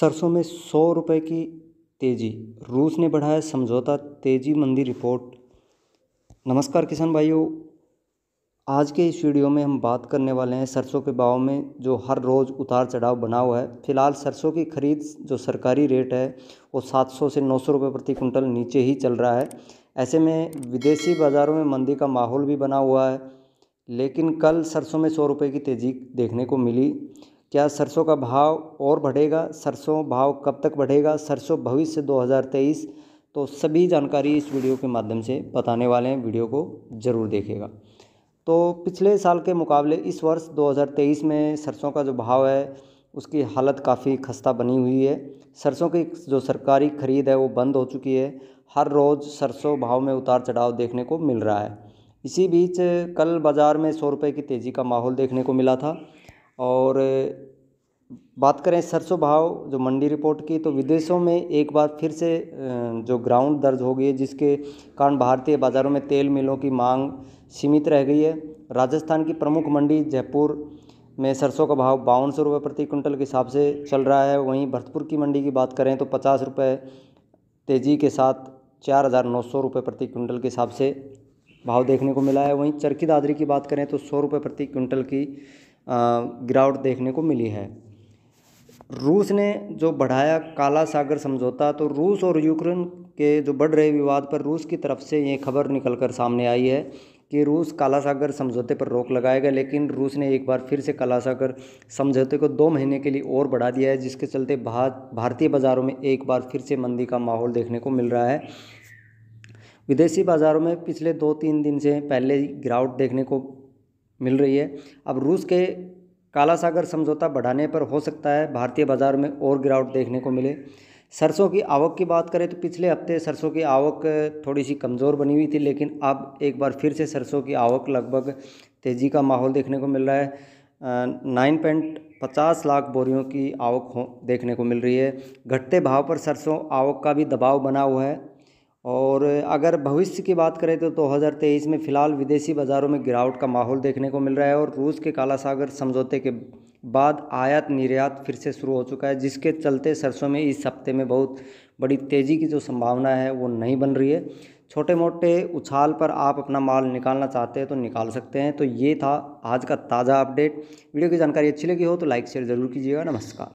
सरसों में सौ रुपये की तेजी रूस ने बढ़ाया समझौता तेजी मंदी रिपोर्ट नमस्कार किसान भाइयों आज के इस वीडियो में हम बात करने वाले हैं सरसों के भाव में जो हर रोज़ उतार चढ़ाव बना हुआ है फिलहाल सरसों की खरीद जो सरकारी रेट है वो 700 से 900 रुपए प्रति कुंटल नीचे ही चल रहा है ऐसे में विदेशी बाज़ारों में मंदी का माहौल भी बना हुआ है लेकिन कल सरसों में सौ रुपये की तेज़ी देखने को मिली क्या सरसों का भाव और बढ़ेगा सरसों भाव कब तक बढ़ेगा सरसों भविष्य 2023 तो सभी जानकारी इस वीडियो के माध्यम से बताने वाले हैं वीडियो को ज़रूर देखेगा तो पिछले साल के मुकाबले इस वर्ष 2023 में सरसों का जो भाव है उसकी हालत काफ़ी खस्ता बनी हुई है सरसों की जो सरकारी ख़रीद है वो बंद हो चुकी है हर रोज़ सरसों भाव में उतार चढ़ाव देखने को मिल रहा है इसी बीच कल बाज़ार में सौ रुपये की तेज़ी का माहौल देखने को मिला था और बात करें सरसों भाव जो मंडी रिपोर्ट की तो विदेशों में एक बार फिर से जो ग्राउंड दर्ज हो गई है जिसके कारण भारतीय बाज़ारों में तेल मिलों की मांग सीमित रह गई है राजस्थान की प्रमुख मंडी जयपुर में सरसों का भाव बावन सौ रुपये प्रति कुंटल के हिसाब से चल रहा है वहीं भरतपुर की मंडी की बात करें तो पचास रुपये तेज़ी के साथ चार हज़ार नौ सौ रुपये प्रति क्विंटल के हिसाब से भाव देखने को मिला है वहीं चरखी दादरी की बात करें तो सौ रुपये प्रति क्विंटल की गिरावट देखने को मिली है रूस ने जो बढ़ाया काला सागर समझौता तो रूस और यूक्रेन के जो बढ़ रहे विवाद पर रूस की तरफ से ये खबर निकल कर सामने आई है कि रूस काला सागर समझौते पर रोक लगाएगा लेकिन रूस ने एक बार फिर से काला सागर समझौते को दो महीने के लिए और बढ़ा दिया है जिसके चलते भारतीय बाज़ारों में एक बार फिर से मंदी का माहौल देखने को मिल रहा है विदेशी बाज़ारों में पिछले दो तीन दिन से पहले गिरावट देखने को मिल रही है अब रूस के काला सागर समझौता बढ़ाने पर हो सकता है भारतीय बाज़ार में और गिरावट देखने को मिले सरसों की आवक की बात करें तो पिछले हफ्ते सरसों की आवक थोड़ी सी कमज़ोर बनी हुई थी लेकिन अब एक बार फिर से सरसों की आवक लगभग तेज़ी का माहौल देखने को मिल रहा है नाइन पॉइंट पचास लाख बोरियों की आवक हो देखने को मिल रही है घटते भाव पर सरसों आवक का भी दबाव बना हुआ है और अगर भविष्य की बात करें तो दो हज़ार तेईस में फ़िलहाल विदेशी बाज़ारों में गिरावट का माहौल देखने को मिल रहा है और रूस के काला सागर समझौते के बाद आयात निर्यात फिर से शुरू हो चुका है जिसके चलते सरसों में इस हफ्ते में बहुत बड़ी तेज़ी की जो संभावना है वो नहीं बन रही है छोटे मोटे उछाल पर आप अपना माल निकालना चाहते हैं तो निकाल सकते हैं तो ये था आज का ताज़ा अपडेट वीडियो की जानकारी अच्छी लगी हो तो लाइक शेयर ज़रूर कीजिएगा नमस्कार